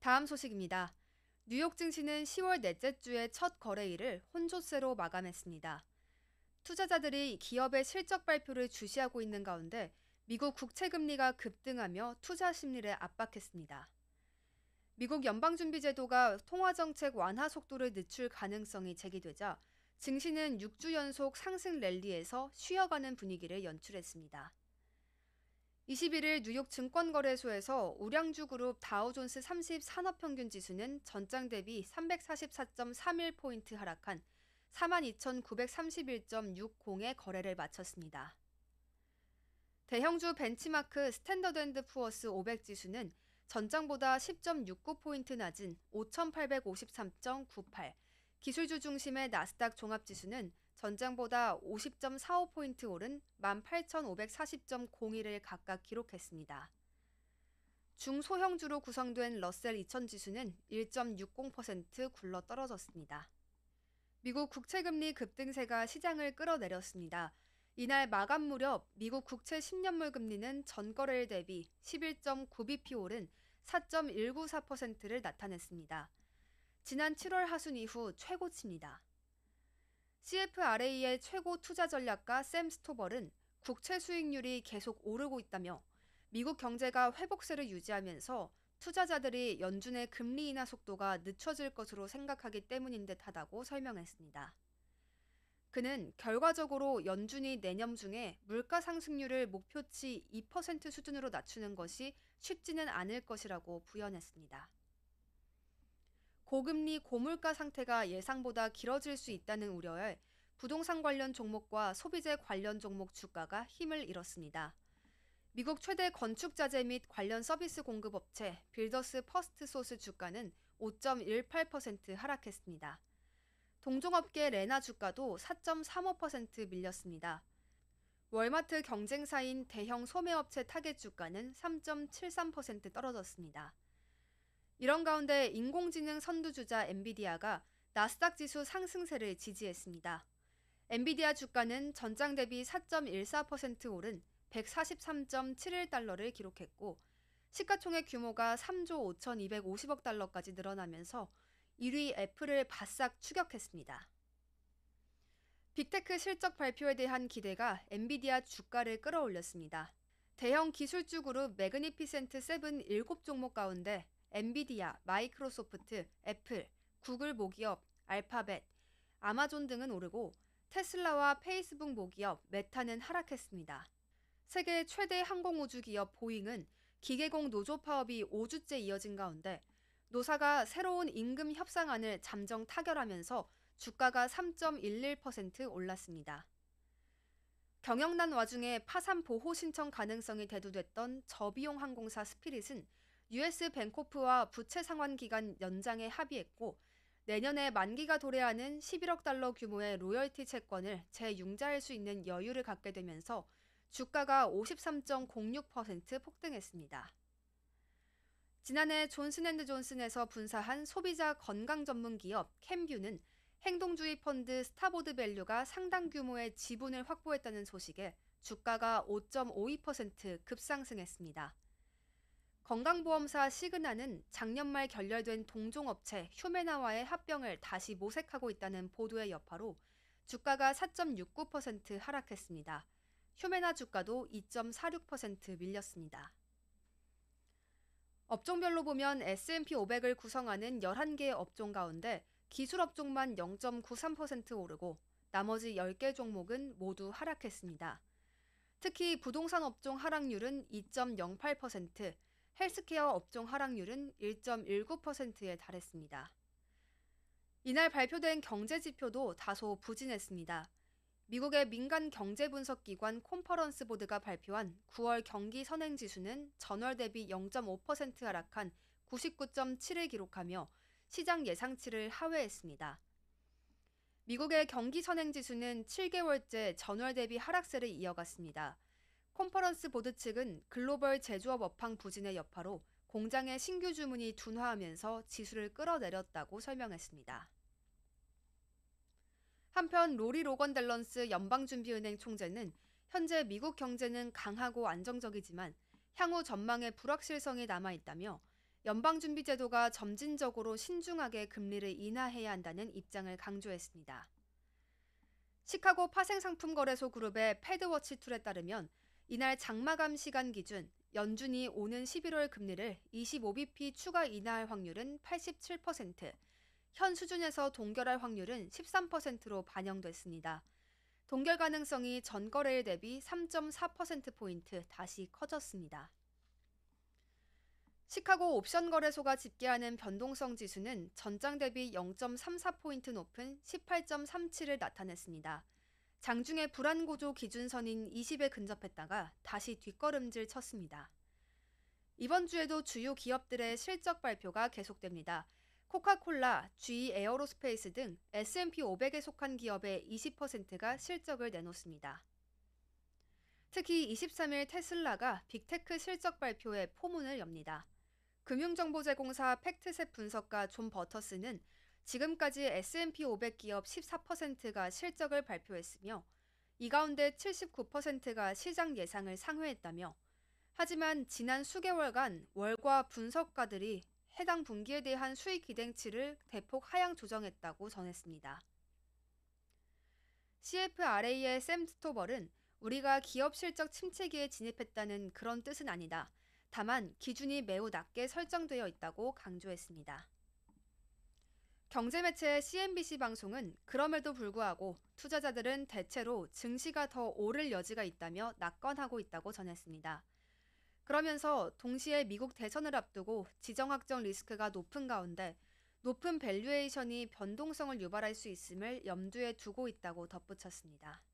다음 소식입니다. 뉴욕 증시는 10월 넷째 주의 첫 거래일을 혼조세로 마감했습니다. 투자자들이 기업의 실적 발표를 주시하고 있는 가운데 미국 국채 금리가 급등하며 투자 심리를 압박했습니다. 미국 연방준비제도가 통화정책 완화 속도를 늦출 가능성이 제기되자 증시는 6주 연속 상승 랠리에서 쉬어가는 분위기를 연출했습니다. 21일 뉴욕 증권거래소에서 우량주 그룹 다우존스 30 산업평균 지수는 전장 대비 344.31포인트 하락한 42,931.60의 거래를 마쳤습니다. 대형주 벤치마크 스탠더드 푸어스 500 지수는 전장보다 10.69포인트 낮은 5,853.98, 기술주 중심의 나스닥 종합지수는 전장보다 50.45포인트 오른 18,540.01을 각각 기록했습니다. 중소형주로 구성된 러셀 2000 지수는 1.60% 굴러 떨어졌습니다. 미국 국채금리 급등세가 시장을 끌어내렸습니다. 이날 마감 무렵 미국 국채 10년물 금리는 전거래일 대비 11.9bp 오른 4.194%를 나타냈습니다. 지난 7월 하순 이후 최고치입니다. CFRA의 최고 투자 전략가 샘 스토벌은 국채 수익률이 계속 오르고 있다며 미국 경제가 회복세를 유지하면서 투자자들이 연준의 금리 인하 속도가 늦춰질 것으로 생각하기 때문인 듯하다고 설명했습니다. 그는 결과적으로 연준이 내년 중에 물가 상승률을 목표치 2% 수준으로 낮추는 것이 쉽지는 않을 것이라고 부연했습니다. 고금리 고물가 상태가 예상보다 길어질 수 있다는 우려에 부동산 관련 종목과 소비재 관련 종목 주가가 힘을 잃었습니다. 미국 최대 건축 자재 및 관련 서비스 공급 업체 빌더스 퍼스트 소스 주가는 5.18% 하락했습니다. 동종업계 레나 주가도 4.35% 밀렸습니다. 월마트 경쟁사인 대형 소매업체 타겟 주가는 3.73% 떨어졌습니다. 이런 가운데 인공지능 선두주자 엔비디아가 나스닥 지수 상승세를 지지했습니다. 엔비디아 주가는 전장 대비 4.14% 오른 143.71달러를 기록했고 시가총액 규모가 3조 5,250억 달러까지 늘어나면서 1위 애플을 바싹 추격했습니다. 빅테크 실적 발표에 대한 기대가 엔비디아 주가를 끌어올렸습니다. 대형 기술주 그룹 매그니피센트 7 7종목 가운데 엔비디아, 마이크로소프트, 애플, 구글 모기업, 알파벳, 아마존 등은 오르고 테슬라와 페이스북 모기업 메타는 하락했습니다. 세계 최대 항공우주 기업 보잉은 기계공 노조 파업이 5주째 이어진 가운데 노사가 새로운 임금 협상안을 잠정 타결하면서 주가가 3.11% 올랐습니다. 경영난 와중에 파산 보호 신청 가능성이 대두됐던 저비용 항공사 스피릿은 US 벤코프와 부채 상환 기간 연장에 합의했고 내년에 만기가 도래하는 11억 달러 규모의 로열티 채권을 재융자할 수 있는 여유를 갖게 되면서 주가가 53.06% 폭등했습니다. 지난해 존슨앤드존슨에서 분사한 소비자 건강 전문 기업 캠뷰는 행동주의 펀드 스타보드 밸류가 상당 규모의 지분을 확보했다는 소식에 주가가 5.52% 급상승했습니다. 건강보험사 시그나는 작년 말 결렬된 동종업체 휴메나와의 합병을 다시 모색하고 있다는 보도의 여파로 주가가 4.69% 하락했습니다. 휴메나 주가도 2.46% 밀렸습니다. 업종별로 보면 S&P 500을 구성하는 11개의 업종 가운데 기술 업종만 0.93% 오르고 나머지 10개 종목은 모두 하락했습니다. 특히 부동산 업종 하락률은 2.08%, 헬스케어 업종 하락률은 1.19%에 달했습니다. 이날 발표된 경제 지표도 다소 부진했습니다. 미국의 민간 경제 분석 기관 콘퍼런스 보드가 발표한 9월 경기 선행 지수는 전월 대비 0.5% 하락한 99.7을 기록하며 시장 예상치를 하회했습니다. 미국의 경기 선행 지수는 7개월째 전월 대비 하락세를 이어갔습니다. 컨퍼런스 보드 측은 글로벌 제조업 업황 부진의 여파로 공장의 신규 주문이 둔화하면서 지수를 끌어내렸다고 설명했습니다. 한편 로리 로건 델런스 연방준비은행 총재는 현재 미국 경제는 강하고 안정적이지만 향후 전망에 불확실성이 남아있다며 연방준비제도가 점진적으로 신중하게 금리를 인하해야 한다는 입장을 강조했습니다. 시카고 파생상품거래소 그룹의 패드워치 툴에 따르면 이날 장마감 시간 기준 연준이 오는 11월 금리를 25bp 추가 인하할 확률은 87%, 현 수준에서 동결할 확률은 13%로 반영됐습니다. 동결 가능성이 전 거래일 대비 3.4%포인트 다시 커졌습니다. 시카고 옵션 거래소가 집계하는 변동성 지수는 전장 대비 0.34포인트 높은 18.37을 나타냈습니다. 장중에 불안고조 기준선인 20에 근접했다가 다시 뒷걸음질 쳤습니다. 이번 주에도 주요 기업들의 실적 발표가 계속됩니다. 코카콜라, g 에어로스페이스 등 S&P 500에 속한 기업의 20%가 실적을 내놓습니다. 특히 23일 테슬라가 빅테크 실적 발표에 포문을 엽니다. 금융정보제공사 팩트셋 분석가 존 버터스는 지금까지 S&P 500 기업 14%가 실적을 발표했으며 이 가운데 79%가 시장 예상을 상회했다며 하지만 지난 수개월간 월과 분석가들이 해당 분기에 대한 수익 기대치를 대폭 하향 조정했다고 전했습니다. CFRA의 샘 스토벌은 우리가 기업 실적 침체기에 진입했다는 그런 뜻은 아니다. 다만 기준이 매우 낮게 설정되어 있다고 강조했습니다. 경제매체 CNBC 방송은 그럼에도 불구하고 투자자들은 대체로 증시가 더 오를 여지가 있다며 낙관하고 있다고 전했습니다. 그러면서 동시에 미국 대선을 앞두고 지정학적 리스크가 높은 가운데 높은 밸류에이션이 변동성을 유발할 수 있음을 염두에 두고 있다고 덧붙였습니다.